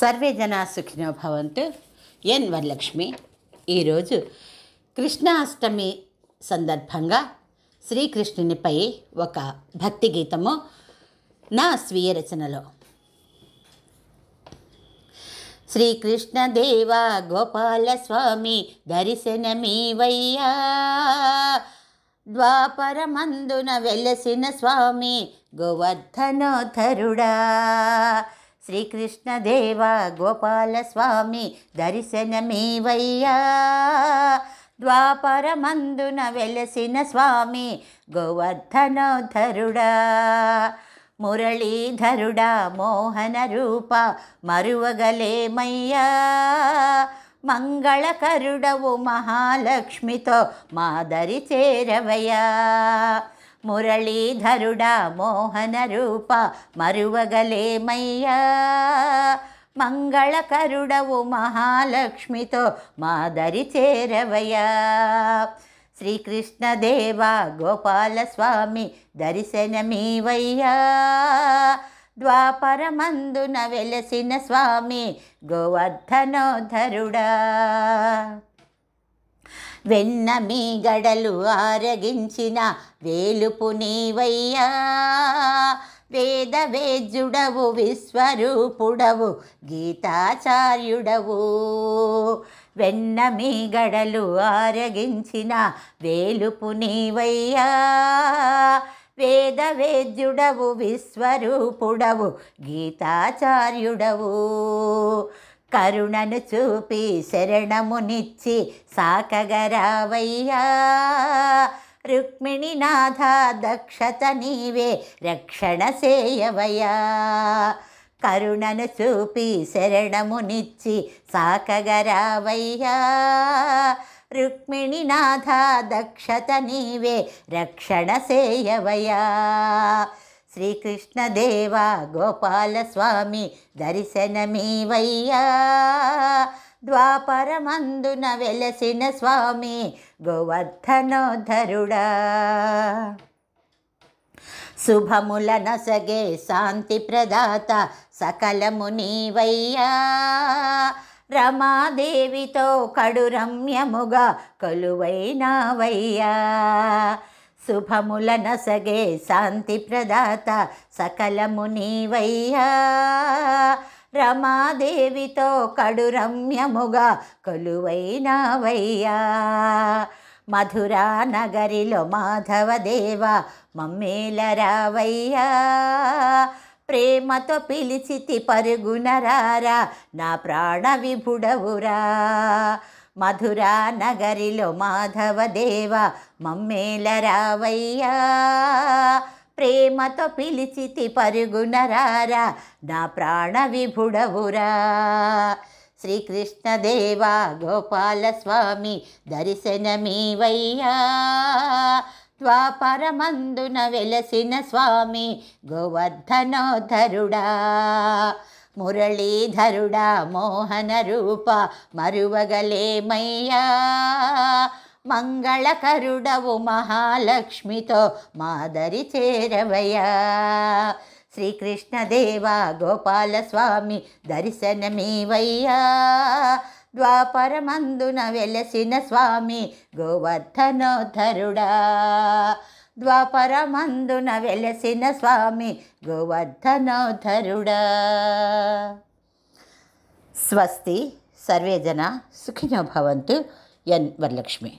survey జనా సుఖినో భవంతు ఎన్ వరలక్ష్మి ఈరోజు కృష్ణాష్టమి సందర్భంగా శ్రీకృష్ణునిపై ఒక భక్తి గీతము నా స్వీయ రచనలో గోపాల స్వామి దర్శనమీ వయ్యా ద్వాపరమందున వెలసిన స్వామి గోవర్ధనోధరుడా శ్రీకృష్ణదేవ గోపాలస్వామి దర్శనమేవయ్యా ద్వాపరమందున వెలసిన స్వామి గోవర్ధనోధరుడా మురళీధరుడా మోహన రూప మరువగలేమయ్యా మంగళకరుడవు మహాలక్ష్మితో మాదరి చేరవయ్యా మురళీధరుడ మోహన రూప మరువగలేమయ్యా మంగళకరుడవు మహాలక్ష్మితో మాదరి చేరవయ్యా శ్రీకృష్ణదేవ గోపాలస్వామి దర్శనమీవయ్యా ద్వాపరమందున వెలసిన స్వామి గోవర్ధనోధరుడా వెన్న మీ గడలు ఆరగించిన వేలుపు నీవయ్యా వేద వేద్యుడవు విశ్వరూపుడవు గీతాచార్యుడవు వెన్న మీ గడలు ఆరగించిన వేలుపు నీవయ్యా వేద వేద్యుడవు విశ్వరూపుడవు గీతాచార్యుడవు కరుణను చూపి శరణమునిచ్చి సాకగరావయ్యా రుక్మిణినాథ దక్షత నీవే రక్షణ సేయవయ్యా కరుణను చూపి శరణమునిచ్చి సాకగరావయ్యా రుక్మిణినాథ దక్షత నీవే రక్షణ సేయవయ్యా శ్రీకృష్ణదేవా గోపాలస్వామి దర్శనమీవయ్యా ద్వాపరమందున వెలసిన స్వామి గోవర్ధనోధరుడా శుభముల నసగే శాంతి ప్రదాత సకలము నీవయ్యా రమాదేవితో కడు రమ్యముగా కొలువైనావయ్యా శుభముల నసగే శాంతి ప్రదాత సకలము నీవయ్యా రమాదేవితో కడు రమ్యముగా కొలువైనవయ్యా మధురా నగరిలో మాధవదేవ మమ్మేల రావయ్యా ప్రేమతో పిలిచితి పరుగునరారా నా ప్రాణ విభుడవురా మధురా నగరిలో మాధవదేవ మమ్మేల రావయ్యా ప్రేమతో పిలిచితి పరుగునరారా నా ప్రాణ విభుడవురా శ్రీకృష్ణదేవ గోపాల స్వామి దర్శనమీవయ్యా ద్వాపరమందున వెలసిన స్వామి గోవర్ధనోధరుడా మురళీధరుడ మోహన రూప మరువగలేమయ్యా మంగళకరుడవు మహాలక్ష్మితో మాదరి చేరవయ్యా శ్రీకృష్ణదేవ గోపాలస్వామి దర్శనమేవయ్యా ద్వాపరమందున వెలసిన స్వామి గోవర్ధనోధరుడా ದ್ವಾಪರ ಮಂದು ನ ಸ್ವಾಮಿ ಗೋವರ್ಧನ ಸ್ವಸ್ತಿ ಸರ್ವೇ ಜನ ಎನ್ ವರಲಕ್ಷ್ಮೀ